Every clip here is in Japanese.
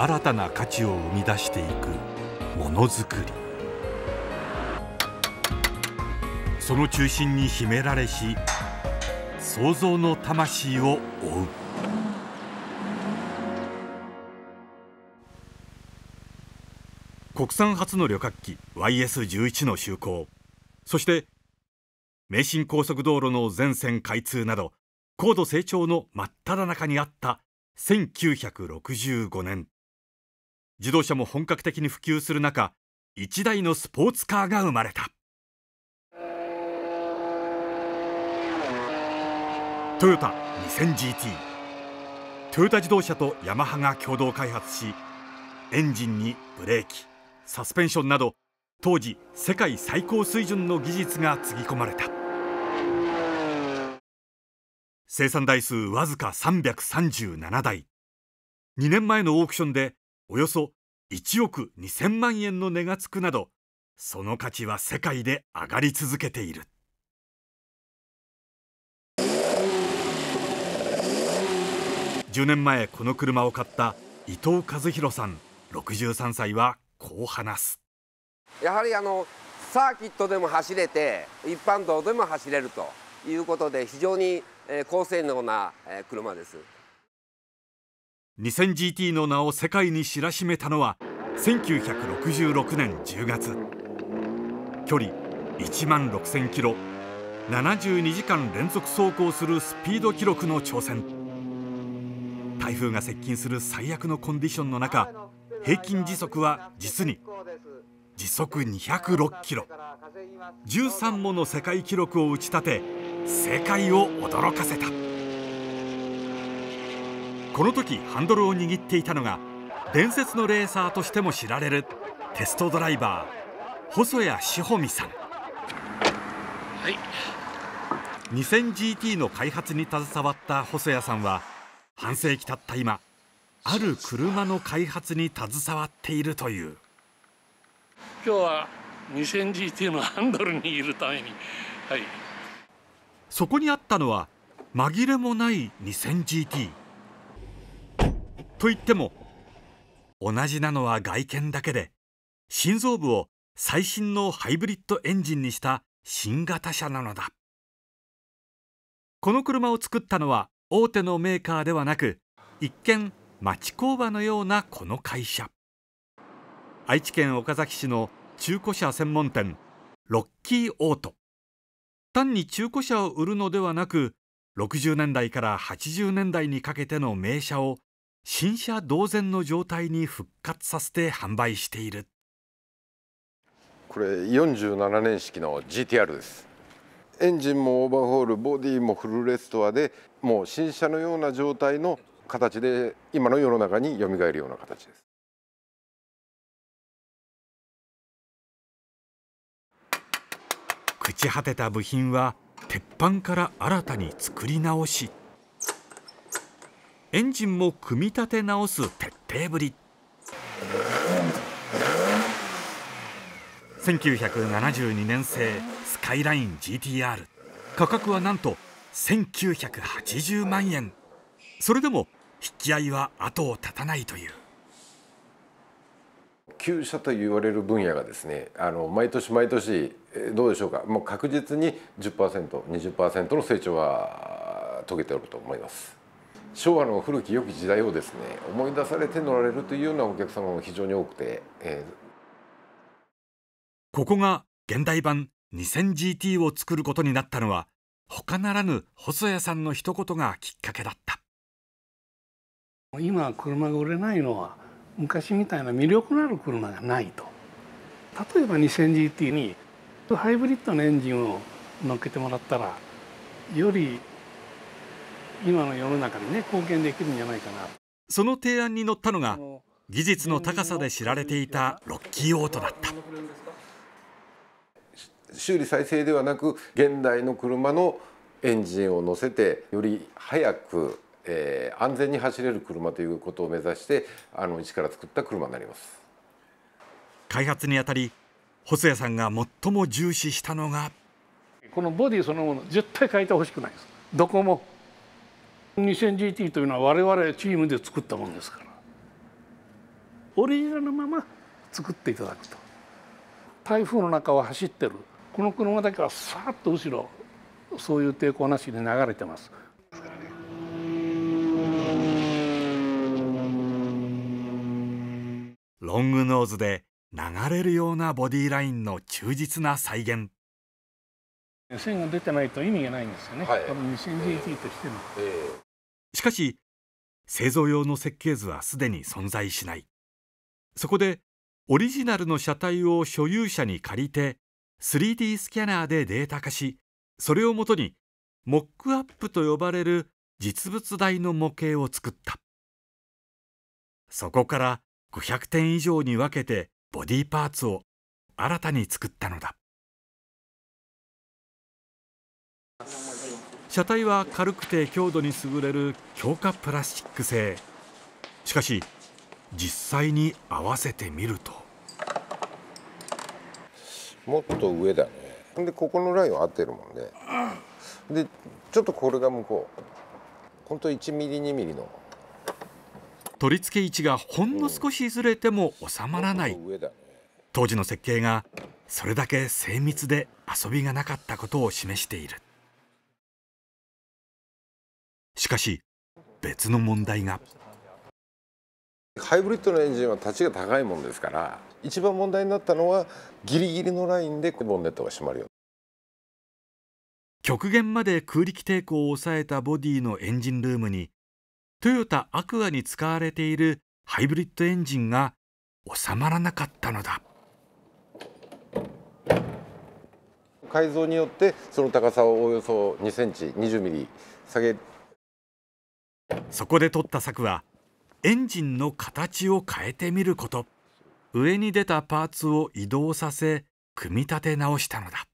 新たな価値を生み出していくものづくりその中心に秘められし創造の魂を追う国産初の旅客機 YS11 の就航そして名神高速道路の全線開通など高度成長の真っ只中にあった1965年自動車も本格的に普及する中一台のスポーツカーが生まれたトヨタ 2000GT トヨタ自動車とヤマハが共同開発しエンジンにブレーキサスペンションなど当時世界最高水準の技術がつぎ込まれた生産台数わずか337台2年前のオークションでおよそ1億2000万円の値がつくなどその価値は世界で上がり続けている10年前この車を買った伊藤和弘さん63歳はこう話すやはりあのサーキットでも走れて一般道でも走れるということで非常に高性能な車です。2000GT の名を世界に知らしめたのは1966年10月距離1万6000キロ72時間連続走行するスピード記録の挑戦台風が接近する最悪のコンディションの中平均時速は実に時速206キロ13もの世界記録を打ち立て世界を驚かせた。この時ハンドルを握っていたのが伝説のレーサーとしても知られるテストドライバー細谷志穂美さん、はい、2000GT の開発に携わった細谷さんは半世紀たった今ある車の開発に携わっているという今日は 2000GT のハンドルいるために、はい、そこにあったのは紛れもない 2000GT といっても同じなのは外見だけで心臓部を最新のハイブリッドエンジンにした新型車なのだこの車を作ったのは大手のメーカーではなく一見町工場のようなこの会社愛知県岡崎市の中古車専門店ロッキーオート単に中古車を売るのではなく60年代から80年代にかけての名車を新車同然の状態に復活させて販売しているこれ47年式の GTR ですエンジンもオーバーホールボディもフルレストアでもう新車のような状態の形で今の世の中によみがえるような形です朽ち果てた部品は鉄板から新たに作り直しエンジンも組み立て直す徹底ぶり1972年製スカイライン GTR 価格はなんと1980万円それでも引き合いは後を絶たないという旧車と言われる分野がですねあの毎年毎年どうでしょうかもう確実に 10%20% の成長は遂げておると思います。昭和の古き良き時代をですね思い出されて乗られるというようなお客様も非常に多くて、えー、ここが現代版 2000GT を作ることになったのは他ならぬ細谷さんの一言がきっかけだった今車が売れないのは昔みたいな魅力のある車がないと例えば 2000GT にハイブリッドのエンジンを乗っけてもらったらより今の世の中にね貢献できるんじゃないかなその提案に乗ったのが技術の高さで知られていたロッキーオートだった修理再生ではなく現代の車のエンジンを乗せてより速く、えー、安全に走れる車ということを目指してあの一から作った車になります開発にあたり細谷さんが最も重視したのがこのボディそのもの絶対変えてほしくないですどこも 2000GT というのは我々チームで作ったものですからオリジナルのまま作っていただくと台風の中を走ってるこの車だけはさっと後ろそういう抵抗なしで流れてます。ロングノーズで流れるようなボディラインの忠実な再現線が出てないと意味がないんですよね、はい、この 2000GT としての、えーしかし製造用の設計図はすでに存在しないそこでオリジナルの車体を所有者に借りて 3D スキャナーでデータ化しそれをもとにモックアップと呼ばれる実物大の模型を作ったそこから500点以上に分けてボディパーツを新たに作ったのだ。車体は軽くて強度に優れる強化プラスチック製しかし実際に合わせてみるともっと上だねでここのラインは合ってるもんで、ね、でちょっとこれが向こう本当と1ミリ2ミリの取り付け位置がほんの少しずれても収まらない、うんね、当時の設計がそれだけ精密で遊びがなかったことを示しているしかし別の問題がハイブリッドのエンジンは立ちが高いもんですから一番問題になったのはギリギリのラインでボンネットが閉まるよ極限まで空力抵抗を抑えたボディのエンジンルームにトヨタアクアに使われているハイブリッドエンジンが収まらなかったのだ改造によってその高さをおよそ2センチ20ミリ下げそこで取った策はエンジンの形を変えてみること上に出たパーツを移動させ組み立て直したのだ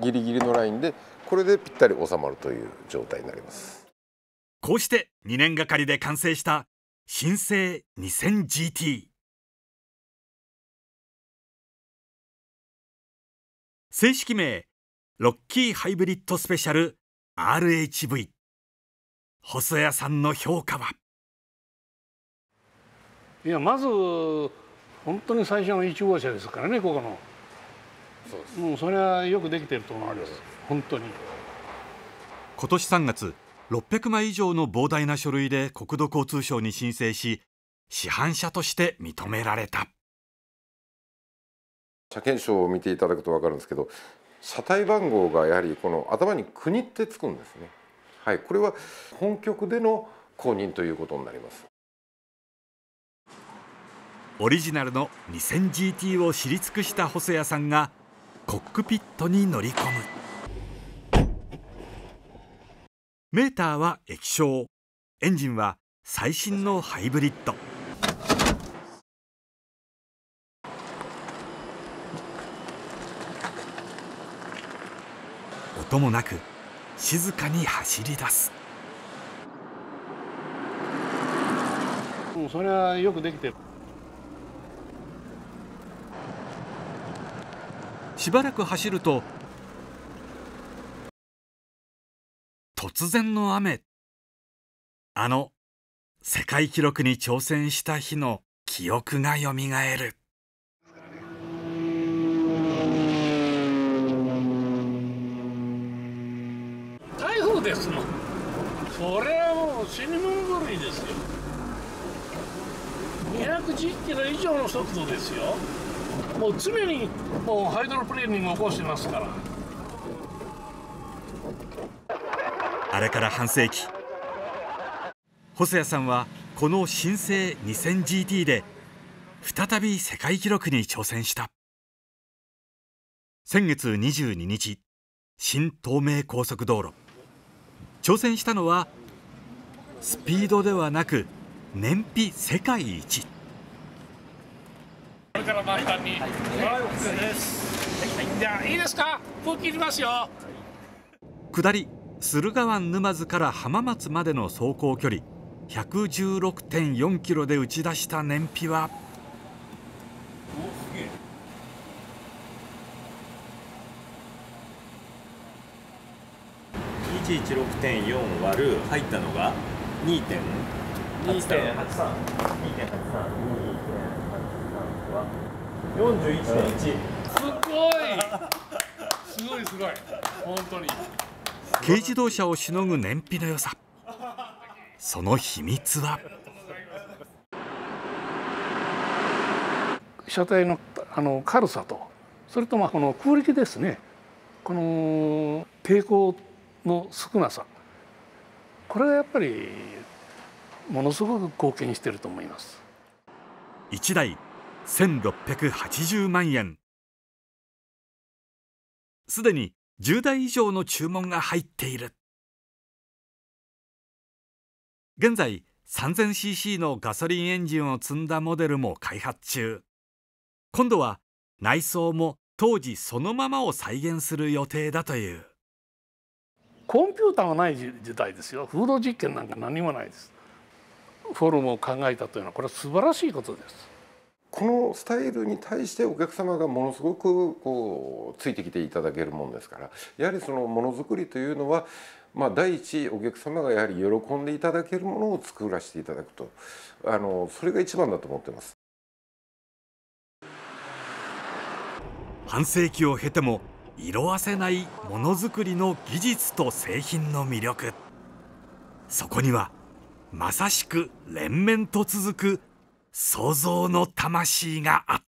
ギリギリのラインでこれでぴったり収まるという状態になりますこうして2年がかりで完成した新生 2000GT 正式名ロッキーハイブリッドスペシャル RHV 細谷さんの評価はいやまず本当に最初の1号車ですからねここのそうですもうそれはよくできてると思います本当に今年3月600枚以上の膨大な書類で国土交通省に申請し市販車として認められた車検証を見ていただくと分かるんですけど車体番号がやはりこの頭に国ってつくんですねはい、これは本局での公認ということになりますオリジナルの 2000GT を知り尽くした細谷さんがコックピットに乗り込むメーターは液晶エンジンは最新のハイブリッド音もなく静かに走り出すそれはよくできてるしばらく走ると突然の雨あの世界記録に挑戦した日の記憶がよみがえるこれはもう死に物狂いですよ210キロ以上の速度ですよもう常にもうハイドロプレーニングを起こしてますからあれから半世紀細谷さんはこの新生 2000GT で再び世界記録に挑戦した先月22日新東名高速道路挑戦したのはスピードではなく燃費世界一これから満タンに、はい、すじゃあいいですかこう切りますよ下り駿河湾沼津から浜松までの走行距離116.4キロで打ち出した燃費は116.4割る入ったのが2.83 2.83は41.1すごいすごいすごい本当に軽自動車をしのぐ燃費の良さその秘密は車体のあの軽さとそれとまあこの空力ですねこの抵抗の少なさこれがやっぱりものすごく貢献していると思います1台1680万円すでに10台以上の注文が入っている現在 3000cc のガソリンエンジンを積んだモデルも開発中今度は内装も当時そのままを再現する予定だという。コンピューターがない時代ですよ風土実験なんか何もないですフォルムを考えたというのはこれは素晴らしいことですこのスタイルに対してお客様がものすごくこうついてきていただけるもんですからやはりそのものづくりというのはまあ、第一お客様がやはり喜んでいただけるものを作らせていただくとあのそれが一番だと思ってます半世紀を経ても色あせないものづくりの技術と製品の魅力そこにはまさしく連綿と続く創造の魂があっ